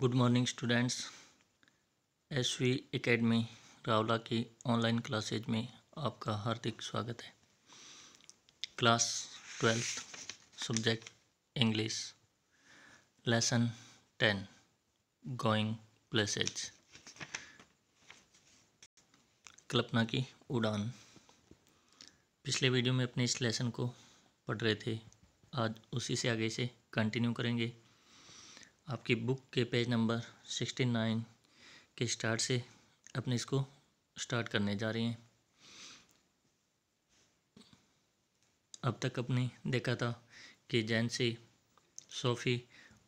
Good morning students S V academy Rawla की online classes में आपका हार्दिक स्वागत है class twelfth subject English lesson ten going places कल्पना की उड़ान पिछले वीडियो में अपने इस लेसन को पढ़ रहे थे आज उसी से आगे से कंटिन्यू करेंगे आपकी बुक के पेज नंबर सिक्सटी नाइन के स्टार्ट से अपने इसको स्टार्ट करने जा रही हैं अब तक अपने देखा था कि जैनसी सोफ़ी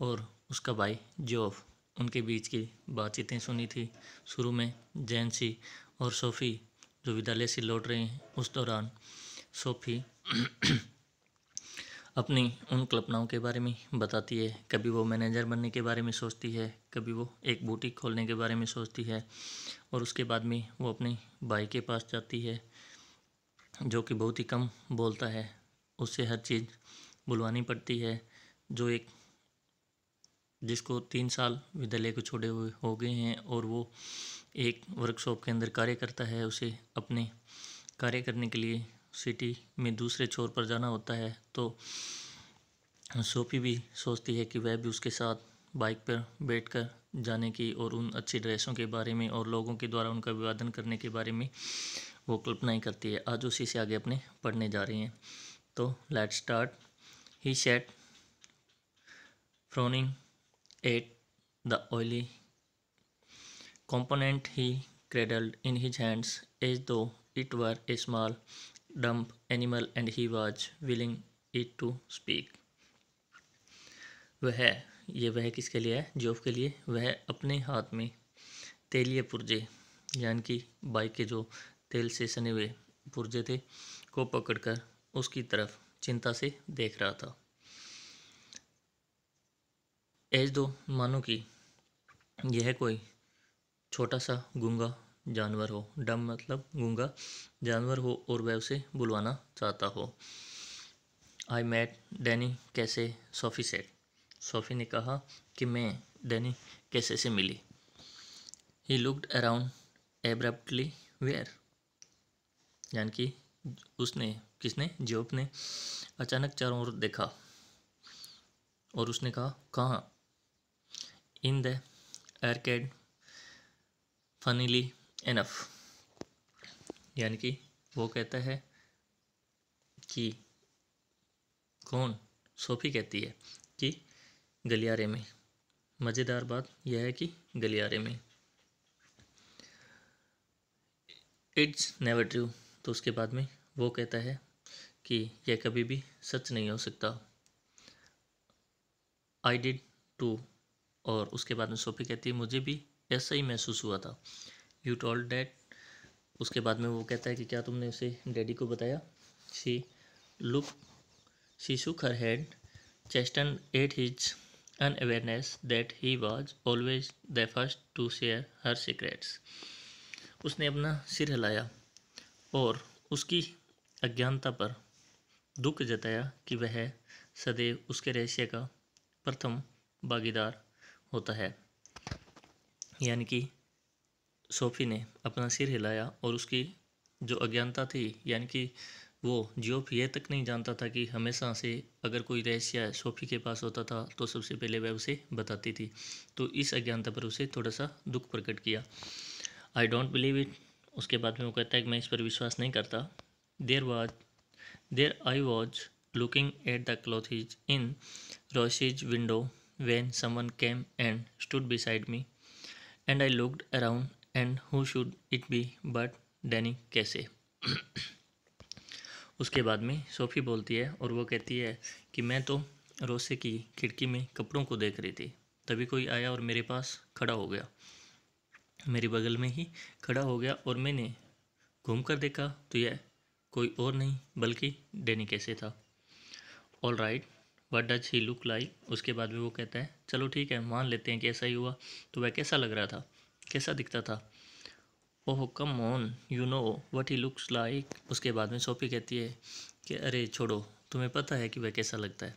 और उसका भाई जोफ उनके बीच की बातचीतें सुनी थी शुरू में जैनसी और सोफ़ी जो विद्यालय से लौट रहे हैं उस दौरान सोफ़ी अपनी उन कल्पनाओं के बारे में बताती है कभी वो मैनेजर बनने के बारे में सोचती है कभी वो एक बूटीक खोलने के बारे में सोचती है और उसके बाद में वो अपने भाई के पास जाती है जो कि बहुत ही कम बोलता है उससे हर चीज़ बुलवानी पड़ती है जो एक जिसको तीन साल विद्यालय को छोड़े हुए हो गए हैं और वो एक वर्कशॉप के अंदर कार्य करता है उसे अपने कार्य करने के लिए सिटी में दूसरे छोर पर जाना होता है तो सोफी भी सोचती है कि वह भी उसके साथ बाइक पर बैठकर जाने की और उन अच्छी ड्रेसों के बारे में और लोगों के द्वारा उनका विवादन करने के बारे में वो कल्पनाएँ करती है आज उसी से आगे अपने पढ़ने जा रही हैं तो let start he sat frowning at the oily component he cradled in his hands as though it were a small dumb animal and he was willing it to speak वह ये वह किसके लिए है जॉब के लिए वह अपने हाथ में तेलिए पुर्जे यानि कि बाइक के जो तेल से सने हुए पुर्जे थे को पकड़कर उसकी तरफ चिंता से देख रहा था ऐज दो मानो कि यह कोई छोटा सा गुंगा जानवर हो डम मतलब गूंगा जानवर हो और वह उसे बुलवाना चाहता हो I met Danny Casey Sophie said Sophie ने कहा कि मैं डैनी कैसे से मिली he looked around abruptly where यानी कि उसने किसने जॉब ने अचानक चारों ओर देखा और उसने कहा कहाँ in the arcade funnily enough यानी कि वो कहता है कि कौन सोफी कहती है कि गलियारे में मज़ेदार बात यह है कि गलियारे में इट्स नेवर ट्रू तो उसके बाद में वो कहता है कि यह कभी भी सच नहीं हो सकता आई डिड टू और उसके बाद में सोफी कहती है मुझे भी ऐसा ही महसूस हुआ था यू टोल्ड डैट उसके बाद में वो कहता है कि क्या तुमने उसे डैडी को बताया she look she shook her head chasten at his unawareness that he was always the first to share her secrets उसने अपना सिर हिलाया और उसकी अज्ञानता पर दुख जताया कि वह सदैव उसके रहस्य का प्रथम भागीदार होता है यानी कि सोफ़ी ने अपना सिर हिलाया और उसकी जो अज्ञानता थी यानी कि वो जियोफ यह तक नहीं जानता था कि हमेशा से अगर कोई रहस्य सोफ़ी के पास होता था तो सबसे पहले वह उसे बताती थी तो इस अज्ञानता पर उसे थोड़ा सा दुख प्रकट किया आई डोंट बिलीव इट उसके बाद में वो कहता है कि मैं इस पर विश्वास नहीं करता there was there I was looking at the clothes in Royce's window when someone came and stood beside me and I looked around and who should it be but Danny Casey उसके बाद में SoFi बोलती है और वो कहती है कि मैं तो रोसे की खिड़की में कपड़ों को देख रही थी तभी कोई आया और मेरे पास खड़ा हो गया मेरे बगल में ही खड़ा हो गया और मैंने घूम कर देखा तो यह कोई और नहीं बल्कि डैनी कैसे था all right what does he look like उसके बाद में वो कहता है चलो ठीक है मान लेते हैं कि ऐसा ही हुआ तो वह कैसा लग रहा था कैसा दिखता था oh come on you know what he looks like उसके बाद में सोफी कहती है कि अरे छोड़ो तुम्हें पता है कि वह कैसा लगता है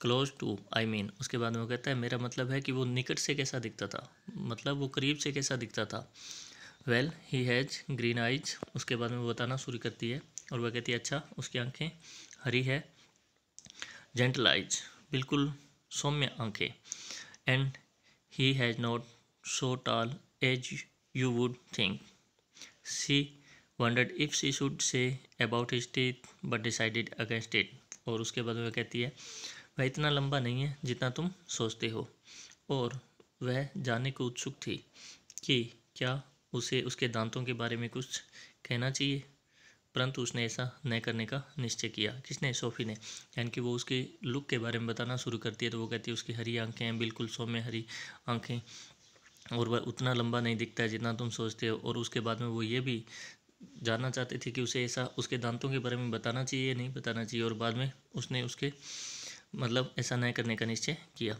क्लोज टू आई मीन उसके बाद में वो कहता है मेरा मतलब है कि वो निकट से कैसा दिखता था मतलब वो करीब से कैसा दिखता था well he has green eyes उसके बाद में वो बताना शुरू करती है और वह कहती है अच्छा उसकी आंखें हरी है जेंटल आइज बिल्कुल सौम्य आंखें and he has not so tall as you would think. She wondered if she should say about his teeth but decided against it. और उसके बाद वह कहती है वह इतना लंबा नहीं है जितना तुम सोचते हो और वह जाने को उत्सुक थी कि क्या उसे उसके दांतों के बारे में कुछ कहना चाहिए परंतु उसने ऐसा न करने का निश्चय किया किसने सोफी ने यानी कि वो उसके लुक के बारे में बताना शुरू करती है तो वो कहती है उसकी हरी आंखें हैं बिल्कुल सौम्य हरी आंखें और वह उतना लंबा नहीं दिखता है जितना तुम सोचते हो और उसके बाद में वो ये भी जानना चाहते थे कि उसे ऐसा उसके दांतों के बारे में बताना चाहिए या नहीं बताना चाहिए और बाद में उसने उसके मतलब ऐसा न करने का निश्चय किया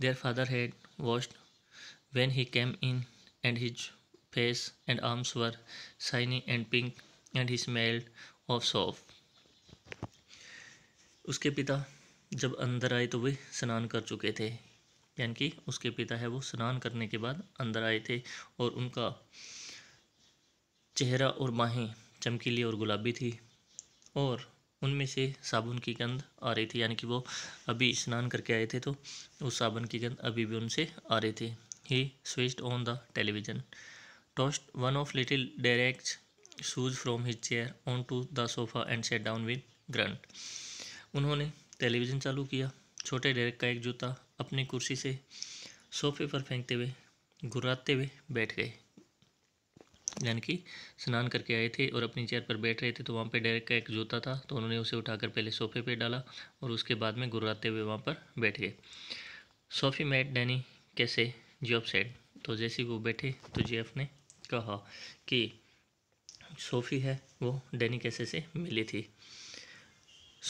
their father had washed when he came in and his face and arms were shiny and pink and he smelled of soap उसके पिता जब अंदर आए तो वे स्नान कर चुके थे यानी कि उसके पिता है वो स्नान करने के बाद अंदर आए थे और उनका चेहरा और बाहें चमकीली और गुलाबी थी और उनमें से साबुन की गंध आ रही थी यानी कि वो अभी स्नान करके आए थे तो उस साबुन की गंध अभी भी उनसे आ रही थी he switched on the television one of little Derek's shoes from his chair on to the sofa and sat down with grunt उन्होंने टेलीविज़न चालू किया छोटे डेरेक का एक जूता अपनी कुर्सी से सोफे पर फेंकते हुए घुराते हुए बैठ गए यानी कि स्नान करके आए थे और अपनी चेयर पर बैठ रहे थे तो वहाँ पे डेरेक का एक जूता था तो उन्होंने उसे उठाकर पहले सोफे पे डाला और उसके बाद में घुराते हुए वहाँ पर बैठ गए Sophie met Danny Casey Geoff said तो जैसे वो बैठे तो जेफ ने कहा कि सोफ़ी है वो डैनी कैसे से मिली थी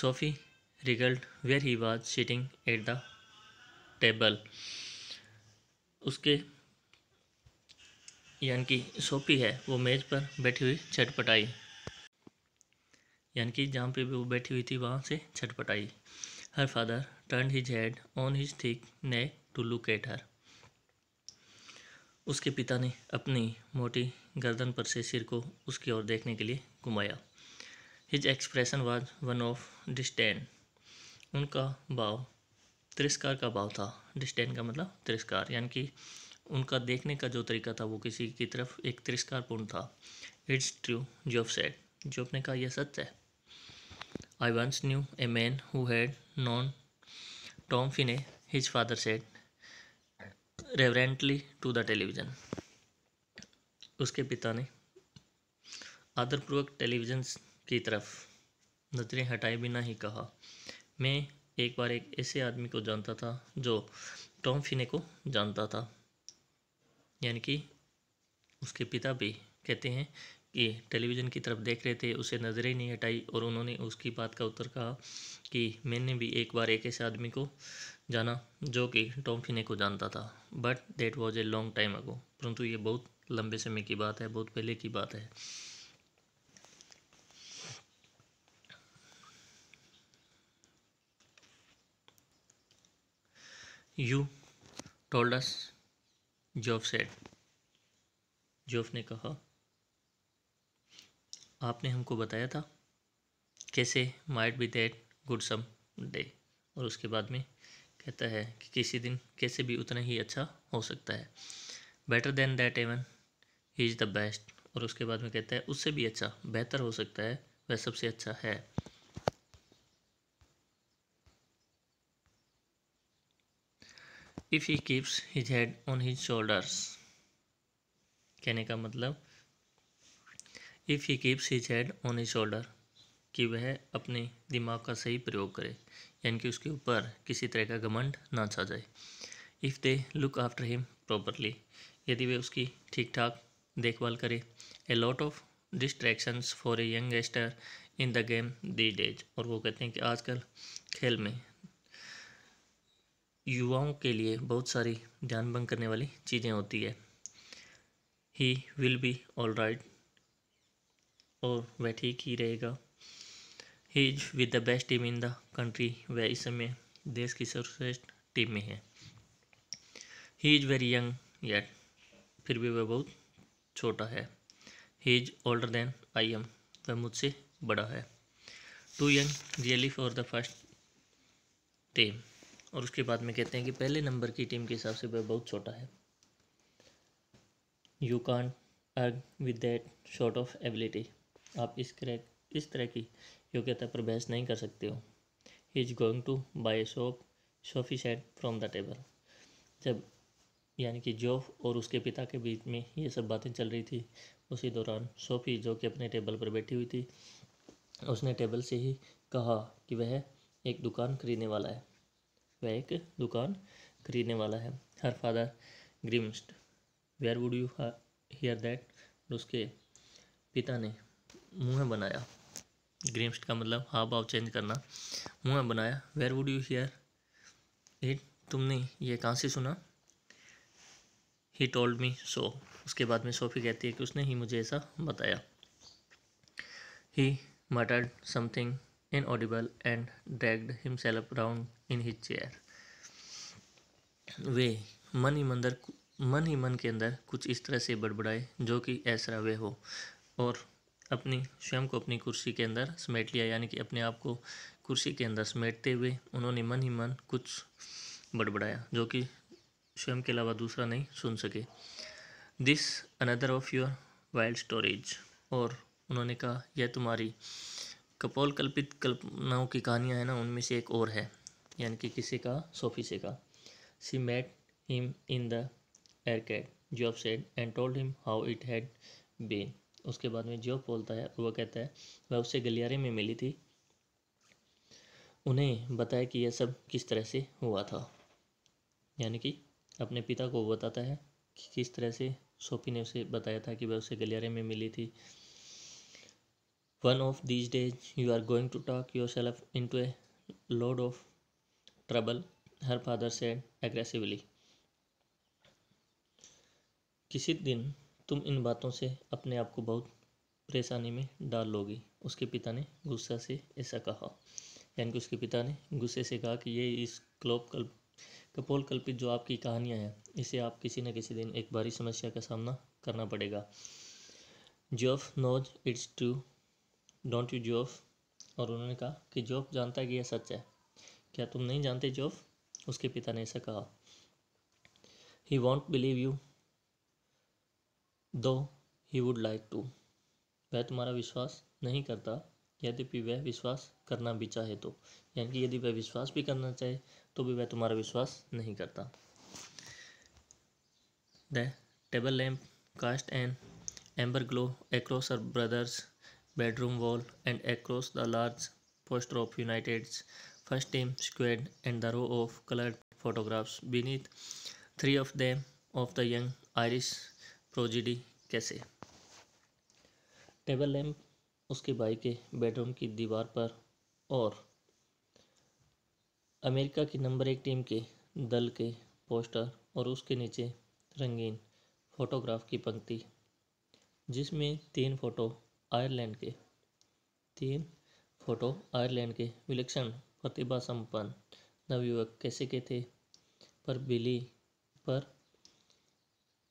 Sophie wriggled where he was sitting at the table उसके यानि कि सोपी है वो मेज़ पर बैठी हुई छटपटाई यानि कि जहाँ पे भी वो बैठी हुई थी वहाँ से छटपटाई her father turn his head on his thick neck to look at her उसके पिता ने अपनी मोटी गर्दन पर से सिर को उसकी ओर देखने के लिए घुमाया his expression was one of disdain उनका भाव तिरस्कार का भाव था डिस्टेन का मतलब तिरस्कार यानी कि उनका देखने का जो तरीका था वो किसी की तरफ एक तिरस्कार पूर्ण था it's true Geoff said Geoff ने कहा यह सच है I once knew a man who had known Tom Finney his father said reverently to the television उसके पिता ने आदरपूर्वक टेलीविज़न की तरफ नजरें हटाए बिना ही कहा मैं एक बार एक ऐसे आदमी को जानता था जो टॉम फिने को जानता था यानी कि उसके पिता भी कहते हैं कि टेलीविज़न की तरफ देख रहे थे उसे नज़रें नहीं हटाई और उन्होंने उसकी बात का उत्तर कहा कि मैंने भी एक बार एक ऐसे आदमी को जाना जो कि टॉम फिने को जानता था but that was a long time ago परंतु ये बहुत लंबे समय की बात है बहुत पहले की बात है you told us Geoff said Geoff ने कहा आपने हमको बताया था Casey might be that good some day और उसके बाद में कहता है कि किसी दिन कैसे भी उतना ही अच्छा हो सकता है better than that even he is the best और उसके बाद में कहता है उससे भी अच्छा बेहतर हो सकता है वह सबसे अच्छा है if he keeps his head on his shoulders कहने का मतलब if he keeps his head on his shoulder कि वह अपने दिमाग का सही प्रयोग करे यानी कि उसके ऊपर किसी तरह का घमंड ना छा जाए if they look after him properly यदि वे उसकी ठीक ठाक देखभाल करें a lot of distractions for a youngster in the game these days और वो कहते हैं कि आजकल खेल में युवाओं के लिए बहुत सारी ध्यान भंग करने वाली चीज़ें होती है he will be all right और वह ठीक ही रहेगा he is with the best team in the country वह इस समय देश की सर्वश्रेष्ठ टीम में है he is very young yet फिर भी वह बहुत छोटा है he is older than I am वह मुझसे बड़ा है too young really for the first team और उसके बाद में कहते हैं कि पहले नंबर की टीम के हिसाब से वह बहुत छोटा है you can't argue with that sort of ability आप इस तरह इस तरह की योग्यता पर बहस नहीं कर सकते हो he is going to buy shop sofa set from the table जब यानी कि जॉफ और उसके पिता के बीच में ये सब बातें चल रही थी उसी दौरान सोफी जो कि अपने टेबल पर बैठी हुई थी उसने टेबल से ही कहा कि वह एक दुकान खरीदने वाला है वह एक दुकान खरीदने वाला है her father grimaced where would you hear that उसके पिता ने मुँह बनाया ग्रीम्स्ट का मतलब हाव भाव चेंज करना मुँह बनाया where would you hear it तुमने ये कहाँ से सुना ही टोल्ड मी सो उसके बाद में सोफी कहती है कि उसने ही मुझे ऐसा बताया he muttered something inaudible and dragged himself round in his chair. वे मन ही मंदर मन ही मन के अंदर कुछ इस तरह से बड़बड़ाए जो कि ऐसा वे हो और अपनी स्वयं को अपनी कुर्सी के अंदर समेट लिया यानी कि अपने आप को कुर्सी के अंदर समेटते हुए उन्होंने मन ही मन कुछ बड़बड़ाया जो कि स्वयं के अलावा दूसरा नहीं सुन सके this another of your wild stories और उन्होंने कहा यह तुम्हारी कपोल कल्पित कल्पनाओं की कहानियाँ हैं ना उनमें से एक और है यानी कि किसी का सोफी से का she met him in the arcade Geoff said and told him how it had been उसके बाद में जॉब बोलता है और वह कहता है वह उससे गलियारे में मिली थी उन्हें बताया कि यह सब किस तरह से हुआ था यानी कि अपने पिता को बताता है कि किस तरह से सोफी ने उसे बताया था कि वह उसे गलियारे में मिली थी one of these days you are going to talk yourself into a load of trouble her father said aggressively किसी दिन तुम इन बातों से अपने आप को बहुत परेशानी में डाल लोगे उसके पिता ने गुस्सा से ऐसा कहा यानी कि उसके पिता ने गुस्से से कहा कि ये इस क्लोप कल्प कपोल कल्पित जो आपकी कहानियाँ हैं इसे आप किसी न किसी दिन एक भारी समस्या का सामना करना पड़ेगा Geoff knows it's true don't you Geoff और उन्होंने कहा कि जोफ जानता है कि यह सच है क्या तुम नहीं जानते जोफ उसके पिता ने ऐसा कहा ही वॉन्ट बिलीव यू दो ही वुड लाइक टू वह तुम्हारा विश्वास नहीं करता यद्यपि वह विश्वास करना भी चाहे तो यानी कि यदि वह विश्वास भी करना चाहे तो भी वह तुम्हारा विश्वास नहीं करता the table lamp cast and amber glow across her brothers bedroom wall and across the large poster of United's first team squad and the row of colored photographs beneath three of them of the young Irish prodigy Casey. Table lamp उसके भाई के bedroom की दीवार पर और America की number एक team के दल के पोस्टर और उसके नीचे रंगीन फोटोग्राफ की पंक्ति जिसमें तीन फोटो आयरलैंड के तीन फोटो आयरलैंड के विलक्षण प्रतिभा संपन्न नवयुवक कैसे के थे पर बिली पर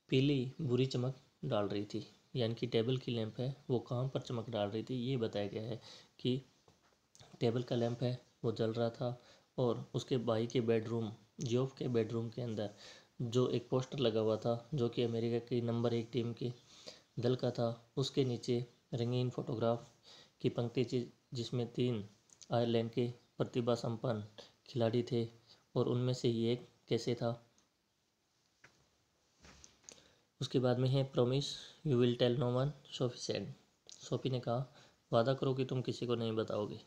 पीली बुरी चमक डाल रही थी यानी कि टेबल की लैंप है वो कहाँ पर चमक डाल रही थी ये बताया गया है कि टेबल का लैंप है वो जल रहा था और उसके भाई के बेडरूम जोफ के बेडरूम के अंदर जो एक पोस्टर लगा हुआ था जो कि अमेरिका की नंबर एक टीम के दल का था उसके नीचे रंगीन फोटोग्राफ की पंक्ति जिसमें तीन आयरलैंड के प्रतिभा संपन्न खिलाड़ी थे और उनमें से ही एक कैसे था उसके बाद में है promise you will tell no one Sophie said Sophie ने कहा वादा करो कि तुम किसी को नहीं बताओगे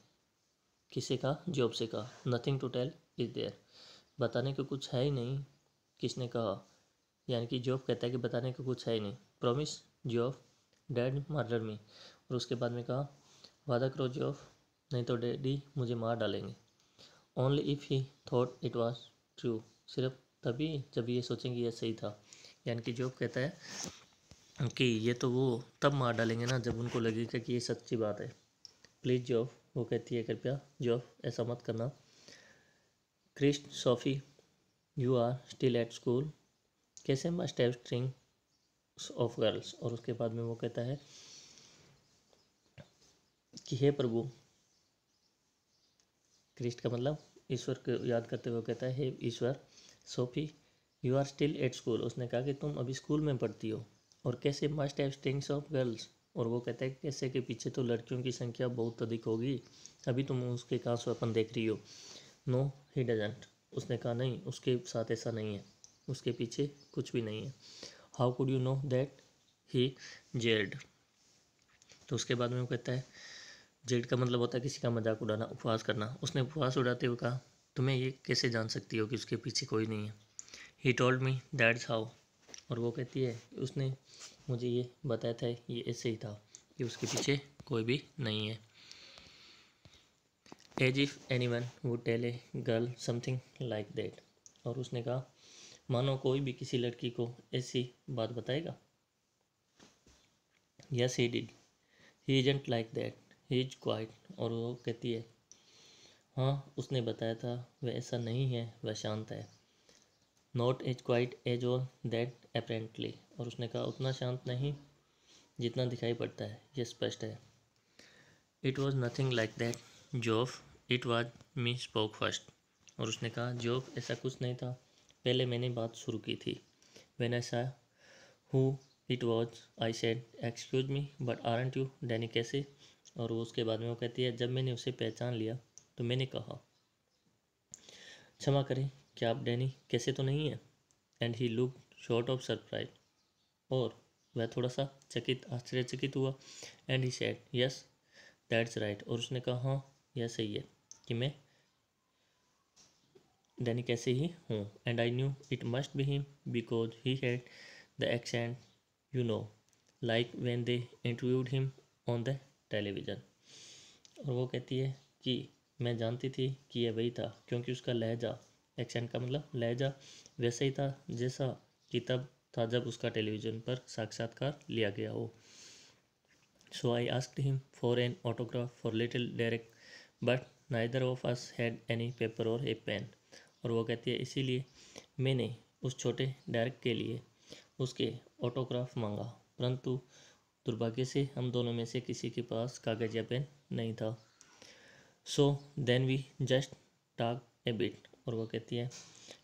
किसे कहा जॉब से कहा nothing to tell is there बताने का कुछ है ही नहीं किसने कहा यानी कि जॉब कहता है कि बताने का कुछ है ही नहीं promise Geoff dad murder me और उसके बाद में कहा वादा करो जो नहीं तो डैडी मुझे मार डालेंगे only if he thought it was true सिर्फ तभी जब ये सोचेंगे यह सही था यानी कि जॉब कहता है कि ये तो वो तब मार डालेंगे ना जब उनको लगेगा कि ये सच्ची बात है प्लीज़ जॉब वो कहती है कृपया जॉब ऐसा मत करना Christ Sophie you are still at school कैसे मैं स्टेप स्ट्रिंग ऑफ गर्ल्स और उसके बाद में वो कहता है कि हे प्रभु क्रिस्ट का मतलब ईश्वर को याद करते हुए कहता है हे ईश्वर Sophie you are still at school उसने कहा कि तुम अभी स्कूल में पढ़ती हो और Casey must have strings of girls और वो कहता है कैसे के पीछे तो लड़कियों की संख्या बहुत अधिक होगी अभी तुम उसके कहाँ स्वपन देख रही हो नो ही डजेंट उसने कहा नहीं उसके साथ ऐसा नहीं है उसके पीछे कुछ भी नहीं है how could you know that he said तो उसके बाद में वो कहता है जेड का मतलब होता है किसी का मजाक उड़ाना उपवास करना उसने उपवास उड़ाते हुए कहा तुम्हें ये कैसे जान सकती हो कि उसके पीछे कोई नहीं है he told me that's how और वो कहती है कि उसने मुझे ये बताया था ये ऐसे ही था कि उसके पीछे कोई भी नहीं है as if anyone would tell a girl something like that और उसने कहा मानो कोई भी किसी लड़की को ऐसी बात बताएगा yes he did he isn't like that he is quiet और वो कहती है हाँ उसने बताया था वह ऐसा नहीं है वह शांत है not as quiet as all that apparently और उसने कहा उतना शांत नहीं जितना दिखाई पड़ता है यह स्पष्ट है it was nothing like that Geoff it was me spoke first और उसने कहा जॉफ ऐसा कुछ नहीं था पहले मैंने बात शुरू की थी when I saw who it was I said excuse me but aren't you Danny Casey और वो उसके बाद में वो कहती है जब मैंने उसे पहचान लिया तो मैंने कहा क्षमा करें क्या आप डैनी कैसे तो नहीं है and he look sort of surprised और वह थोड़ा सा चकित आश्चर्यचकित हुआ and he said yes that's right और उसने कहा हाँ यह सही है कि मैं then कैसे ही हूँ and I knew it must be him because he had the accent you know like when they interviewed him on the television और वो कहती है कि मैं जानती थी कि यह वही था क्योंकि उसका लहजा एक्सेंट का मतलब लहजा वैसा ही था जैसा कि तब था जब उसका टेलीविज़न पर साक्षात्कार लिया गया हो so I ask him for an autograph for little Derek but neither of us had any paper or a pen और वो कहती है इसीलिए मैंने उस छोटे डायरेक्ट के लिए उसके ऑटोग्राफ मांगा परंतु दुर्भाग्य से हम दोनों में से किसी के पास कागज या पेन नहीं था so then we just talk a bit और वो कहती है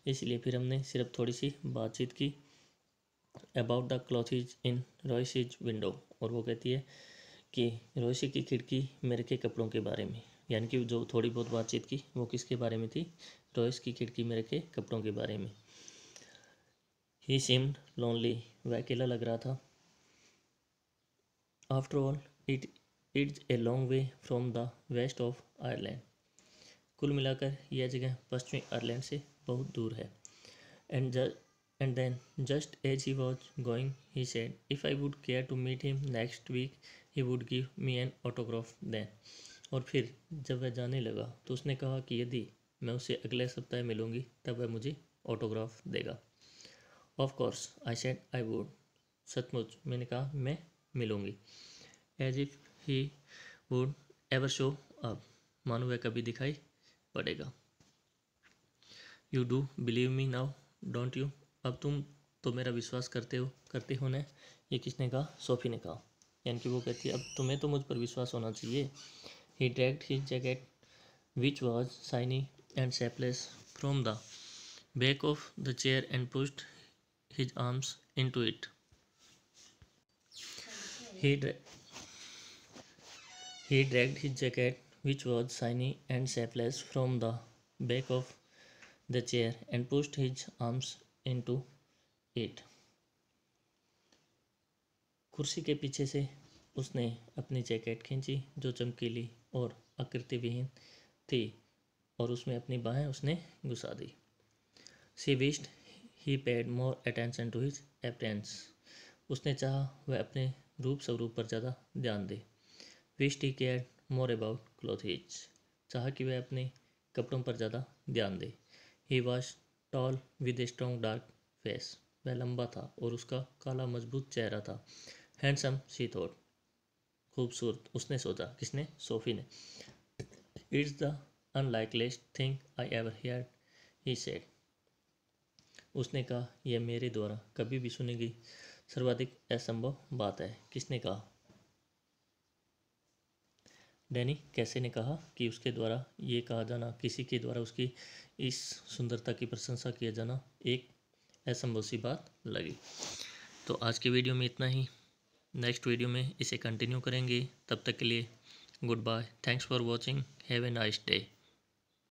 इसलिए फिर हमने सिर्फ थोड़ी सी बातचीत की about the clothes in Royce's window और वो कहती है कि रोइसी की खिड़की मेरे के कपड़ों के बारे में यानी कि जो थोड़ी बहुत बातचीत की वो किसके बारे में थी रॉयस की खिड़की में रखे कपड़ों के बारे में ही सेम लोनली वह अकेला लग रहा था after all it it's a long way from the west of Ireland कुल मिलाकर यह जगह पश्चिमी आयरलैंड से बहुत दूर है and and then just as he was going he said if I would care to meet him next week he would give me an autograph then और फिर जब वह जाने लगा तो उसने कहा कि यदि मैं उसे अगले सप्ताह मिलूँगी तब वह मुझे ऑटोग्राफ देगा of course I said I would सचमुच मैंने कहा मैं मिलूँगी as if he would ever show अब मानो वह कभी दिखाई पड़ेगा you do believe me now don't you अब तुम तो मेरा विश्वास करते हो करते हो ना ये किसने कहा सोफी ने कहा यानी कि वो कहती है अब तुम्हें तो मुझ पर विश्वास होना चाहिए He dragged his jacket, which was shiny and shapeless, from the back of the chair and pushed his arms into it. He, dra- he dragged his jacket, which was shiny and shapeless, from the back of the chair and pushed his arms into it. kursi ke piche se usne apni jacket khinchi jo chamkeeli और आकृति विहीन थी और उसमें अपनी बाहें उसने घुसा दी she wished he paid more attention to his appearance उसने चाहा वह अपने रूप स्वरूप पर ज़्यादा ध्यान दे विस्ट ही केयर मोर अबाउट क्लोथिज चाहा कि वह अपने कपड़ों पर ज़्यादा ध्यान दे he was tall with a strong dark face वह लंबा था और उसका काला मजबूत चेहरा था हैंडसम सी थॉट खूबसूरत उसने सोचा किसने सोफी ने it's the unlikeliest thing I ever hear he said उसने कहा यह मेरे द्वारा कभी भी सुनी गई सर्वाधिक असंभव बात है किसने कहा डैनी कैसे ने कहा कि उसके द्वारा ये कहा जाना किसी के द्वारा उसकी इस सुंदरता की प्रशंसा किया जाना एक असंभव सी बात लगी तो आज की वीडियो में इतना ही नेक्स्ट वीडियो में इसे कंटिन्यू करेंगे तब तक के लिए goodbye thanks for watching have a nice day